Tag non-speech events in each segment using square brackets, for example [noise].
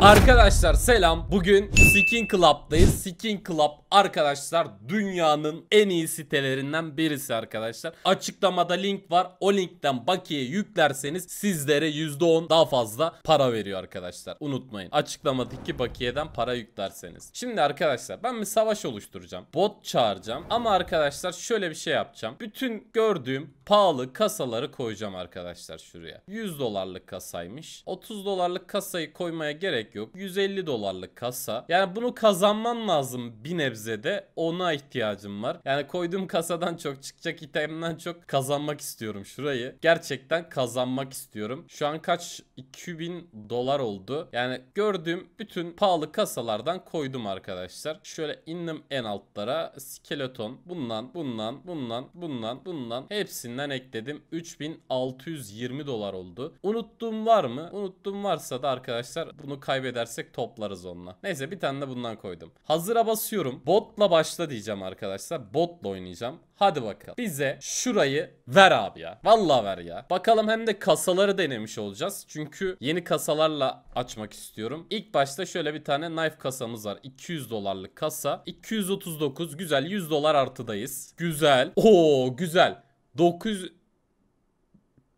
Arkadaşlar selam. Bugün Skin Club'dayız. Skin Club arkadaşlar dünyanın en iyi sitelerinden birisi arkadaşlar. Açıklamada link var. O linkten bakiye yüklerseniz sizlere %10 daha fazla para veriyor arkadaşlar. Unutmayın. Açıklamadaki bakiyeden para yüklerseniz. Şimdi arkadaşlar ben bir savaş oluşturacağım. Bot çağıracağım. Ama arkadaşlar şöyle bir şey yapacağım. Bütün gördüğüm pahalı kasaları koyacağım arkadaşlar şuraya. 100 dolarlık kasaymış. 30 dolarlık kasayı koymaya gerek yok. 150 dolarlık kasa. Yani bunu kazanman lazım bir nebze de ona ihtiyacım var. Yani koyduğum kasadan çok çıkacak itemden çok kazanmak istiyorum şurayı. Gerçekten kazanmak istiyorum. Şu an kaç? 2000 dolar oldu. Yani gördüğüm bütün pahalı kasalardan koydum arkadaşlar. Şöyle indim en altlara. Skeleton. Bundan, bundan, bundan, bundan, bundan. Hepsinden ekledim. 3620 dolar oldu. Unuttuğum var mı? Unuttuğum varsa da arkadaşlar bunu kaybedersek toplarız onunla. Neyse bir tane de bundan koydum. Hazıra basıyorum. Bu botla başla diyeceğim arkadaşlar. Botla oynayacağım. Hadi bakalım. Bize şurayı ver abi ya. Vallahi ver ya. Bakalım hem de kasaları denemiş olacağız. Çünkü yeni kasalarla açmak istiyorum. İlk başta şöyle bir tane knife kasamız var. 200 dolarlık kasa. 239 güzel 100 dolar artıdayız. Güzel. Oo güzel. 900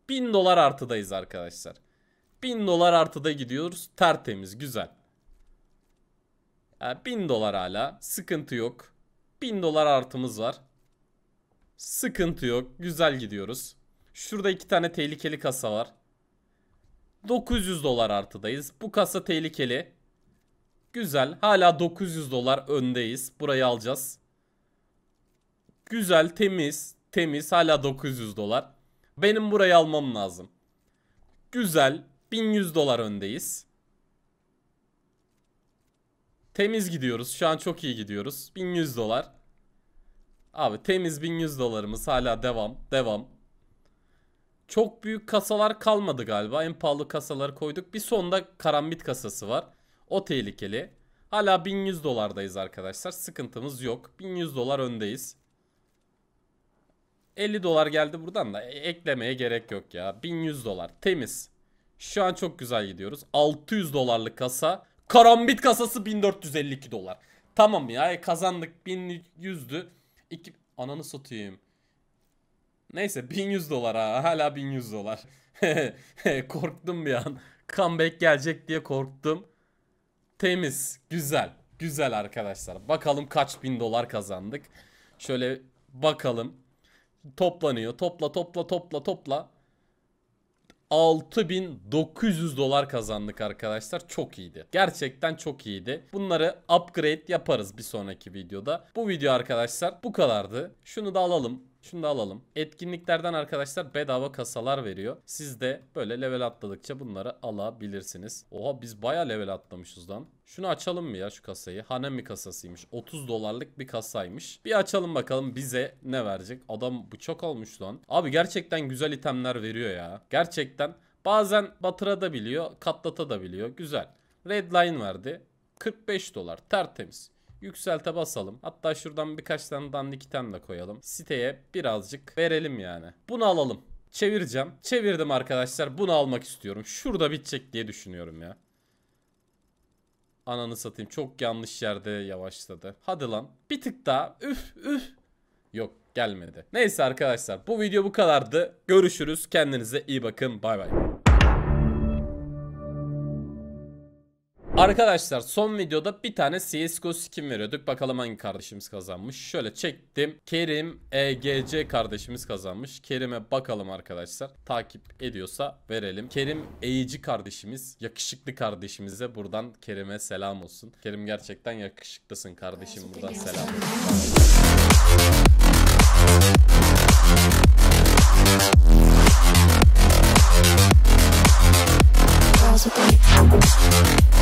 1000 dolar artıdayız arkadaşlar. 1000 dolar artıda gidiyoruz. Tertemiz güzel. 1000 ee, dolar hala. Sıkıntı yok. 1000 dolar artımız var. Sıkıntı yok. Güzel gidiyoruz. Şurada iki tane tehlikeli kasa var. 900 dolar artıdayız. Bu kasa tehlikeli. Güzel. Hala 900 dolar öndeyiz. Burayı alacağız. Güzel, temiz, temiz. Hala 900 dolar. Benim burayı almam lazım. Güzel. 1100 dolar öndeyiz. Temiz gidiyoruz. Şu an çok iyi gidiyoruz. 1100 dolar. Abi temiz 1100 dolarımız hala devam. Devam. Çok büyük kasalar kalmadı galiba. En pahalı kasaları koyduk. Bir sonda karambit kasası var. O tehlikeli. Hala 1100 dolardayız arkadaşlar. Sıkıntımız yok. 1100 dolar öndeyiz. 50 dolar geldi buradan da e eklemeye gerek yok ya. 1100 dolar temiz. Şu an çok güzel gidiyoruz. 600 dolarlık kasa Karambit kasası 1452 dolar. Tamam ya e, kazandık 1100'dü. 2 ananı satayım. Neyse 1100 dolar ha. Hala 1100 dolar. [laughs] korktum bir an. Comeback gelecek diye korktum. Temiz. Güzel. Güzel arkadaşlar. Bakalım kaç bin dolar kazandık. Şöyle bakalım. Toplanıyor. Topla topla topla topla. 6900 dolar kazandık arkadaşlar. Çok iyiydi. Gerçekten çok iyiydi. Bunları upgrade yaparız bir sonraki videoda. Bu video arkadaşlar bu kadardı. Şunu da alalım. Şunu da alalım. Etkinliklerden arkadaşlar bedava kasalar veriyor. Siz de böyle level atladıkça bunları alabilirsiniz. Oha biz baya level atlamışız lan. Şunu açalım mı ya şu kasayı? Hanemi kasasıymış. 30 dolarlık bir kasaymış. Bir açalım bakalım bize ne verecek. Adam bıçak almış lan. Abi gerçekten güzel itemler veriyor ya. Gerçekten bazen batıra da biliyor, katlata da biliyor. Güzel. Redline verdi. 45 dolar tertemiz. Yükselte basalım. Hatta şuradan birkaç tane dandik item de koyalım. Siteye birazcık verelim yani. Bunu alalım. Çevireceğim. Çevirdim arkadaşlar. Bunu almak istiyorum. Şurada bitecek diye düşünüyorum ya. Ananı satayım. Çok yanlış yerde yavaşladı. Hadi lan. Bir tık daha. Üf üf. Yok gelmedi. Neyse arkadaşlar bu video bu kadardı. Görüşürüz. Kendinize iyi bakın. Bay bay. Arkadaşlar son videoda bir tane CSGO skin veriyorduk. Bakalım hangi kardeşimiz kazanmış. Şöyle çektim. Kerim EGC kardeşimiz kazanmış. Kerim'e bakalım arkadaşlar. Takip ediyorsa verelim. Kerim eğici kardeşimiz. Yakışıklı kardeşimize buradan Kerim'e selam olsun. Kerim gerçekten yakışıklısın kardeşim. Buradan selam olsun.